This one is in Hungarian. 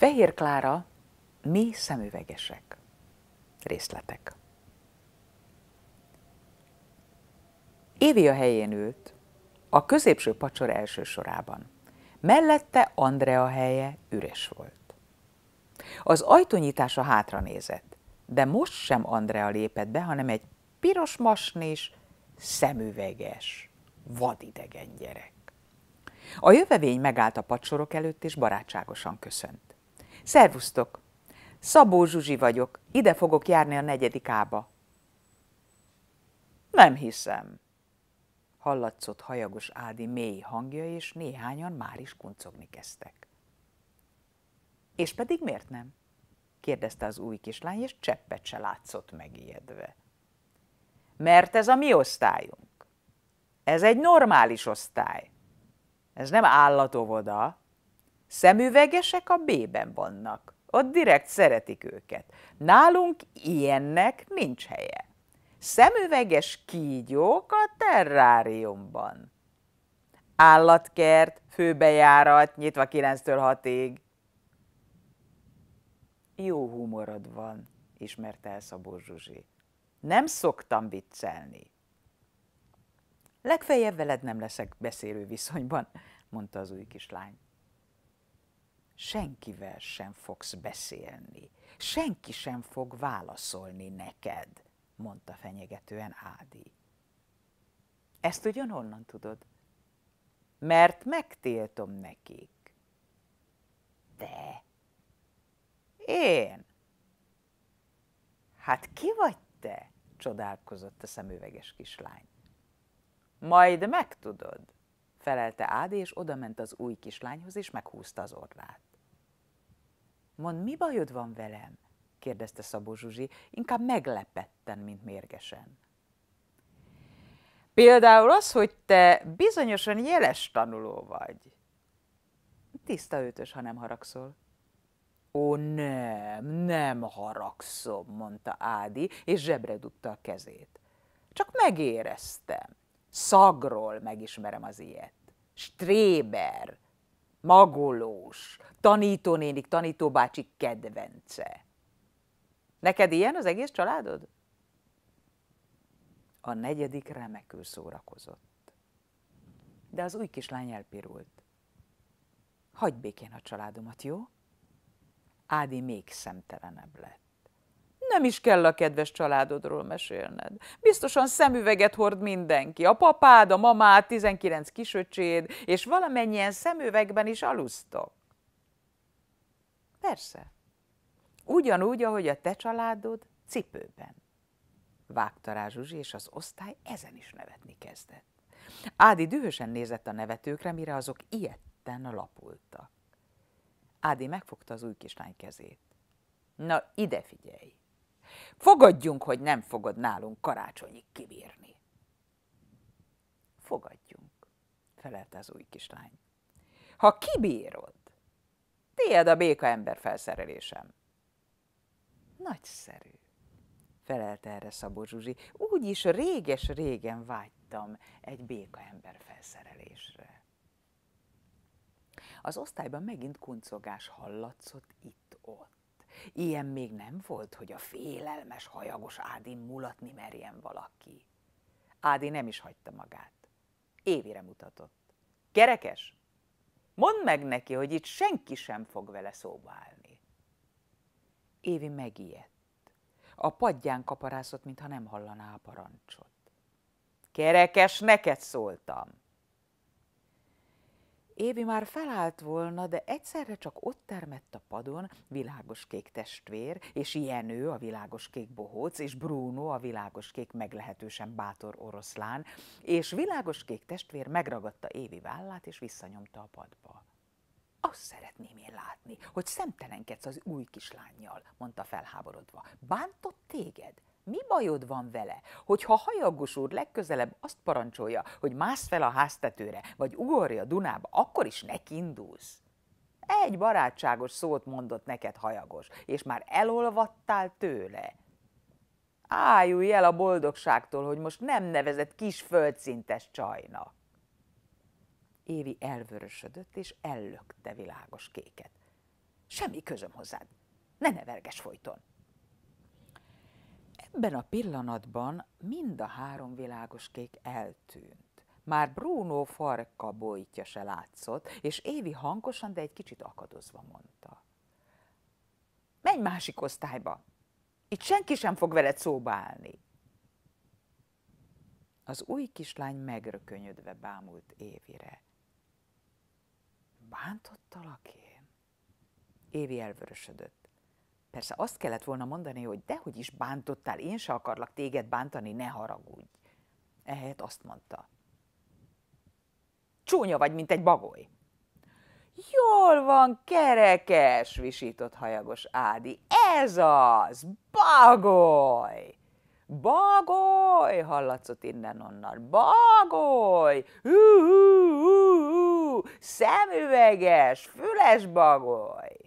Fehér Klára, mi szemüvegesek. Részletek. Évi a helyén ült, a középső pacsor első sorában. Mellette Andrea helye üres volt. Az ajtónyitása hátra nézett, de most sem Andrea lépett be, hanem egy piros masnés, szemüveges, vadidegen gyerek. A jövevény megállt a pacsorok előtt, és barátságosan köszönt. Szervusztok! Szabó Zsuzsi vagyok, ide fogok járni a negyedik ába. Nem hiszem. Hallatszott hajagos Ádi mély hangja, és néhányan már is kuncogni kezdtek. És pedig miért nem? kérdezte az új kislány, és cseppet se látszott megijedve. Mert ez a mi osztályunk. Ez egy normális osztály. Ez nem állatovoda, Szemüvegesek a B-ben vannak, ott direkt szeretik őket. Nálunk ilyennek nincs helye. Szemüveges kígyók a terráriumban. Állatkert, főbejárat, nyitva 9-től 6-ig. Jó humorod van, ismerte el Szabó Zsuzsi. Nem szoktam viccelni. Legfeljebb veled nem leszek beszélő viszonyban, mondta az új kislány senkivel sem fogsz beszélni, senki sem fog válaszolni neked, mondta fenyegetően Ádi. Ezt honnan tudod? Mert megtiltom nekik. Te? Én? Hát ki vagy te? csodálkozott a szemüveges kislány. Majd megtudod, felelte Ádi, és odament az új kislányhoz, és meghúzta az orrát. Mond, mi bajod van velem? kérdezte Szabó Zsuzsi, inkább meglepetten, mint mérgesen. Például az, hogy te bizonyosan jeles tanuló vagy. Tiszta ötös, ha nem haragszol. Ó, nem, nem haragszom, mondta Ádi, és zsebre dugta a kezét. Csak megéreztem. Szagról megismerem az ilyet. Stréber, magolós, tanítónénik, tanítóbácsi kedvence. Neked ilyen az egész családod? A negyedik remekül szórakozott. De az új kislány elpirult. Hagyj békén a családomat, jó? Ádi még szemtelenebb lett. Nem is kell a kedves családodról mesélned. Biztosan szemüveget hord mindenki. A papád, a mamád, 19 kisöcséd, és valamennyien szemüvegben is alusztok. Persze. Ugyanúgy, ahogy a te családod cipőben. Vágta rá Zsuzsi, és az osztály ezen is nevetni kezdett. Ádi dühösen nézett a nevetőkre, mire azok ilyetten lapultak. Ádi megfogta az új kislány kezét. Na, ide figyelj! Fogadjunk, hogy nem fogod nálunk karácsonyig kibírni. Fogadjunk, felelt az új kislány. Ha kibírod, tiéd a béka ember felszerelésem. Nagyszerű, felelt erre Szabó Zsuzsi. Úgyis réges-régen vágytam egy béka ember felszerelésre. Az osztályban megint kuncogás hallatszott itt-ott. Ilyen még nem volt, hogy a félelmes, hajagos Ádin mulatni merjen valaki. Ádi nem is hagyta magát. Évire mutatott. Kerekes? Mondd meg neki, hogy itt senki sem fog vele szóba állni. Évi megijedt. A padján kaparászott, mintha nem hallaná a parancsot. Kerekes, neked szóltam. Évi már felállt volna, de egyszerre csak ott termett a padon világos kék testvér, és Jenő a világos kék bohóc, és Bruno a világos kék meglehetősen bátor oroszlán, és világos kék testvér megragadta Évi vállát, és visszanyomta a padba. Azt szeretném én látni, hogy szemtelenkedsz az új kislányjal, mondta felháborodva. Bántott téged? Mi bajod van vele? Hogyha hajagos úr legközelebb azt parancsolja, hogy mász fel a háztetőre, vagy ugorja a Dunába, akkor is nekindulsz. Egy barátságos szót mondott neked hajagos, és már elolvattál tőle. Ájulj el a boldogságtól, hogy most nem nevezett kis földszintes csajnak. Évi elvörösödött, és ellökte világos kéket. Semmi közöm hozzád. Ne neverges folyton. Ebben a pillanatban mind a három világos kék eltűnt. Már Bruno farka bojtja se látszott, és Évi hangosan, de egy kicsit akadozva mondta. Menj másik osztályba! Itt senki sem fog veled szóba állni! Az új kislány megrökönyödve bámult Évire. Bántottalak én? Évi elvörösödött. Persze azt kellett volna mondani, hogy dehogy is bántottál, én se akarlak téged bántani, ne haragudj. Ehelyett azt mondta. Csúnya vagy, mint egy bagoly. Jól van, kerekes, visított hajagos Ádi. Ez az, bagoly! Bagoly, hallatszott innen-onnan. Bagoly, hú, hú, hú, hú, szemüveges, füles bagoly.